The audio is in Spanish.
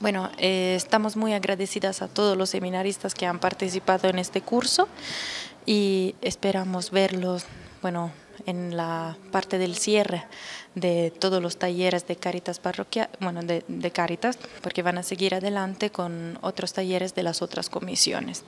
Bueno, eh, estamos muy agradecidas a todos los seminaristas que han participado en este curso y esperamos verlos, bueno, en la parte del cierre de todos los talleres de Caritas bueno, de Caritas, porque van a seguir adelante con otros talleres de las otras comisiones.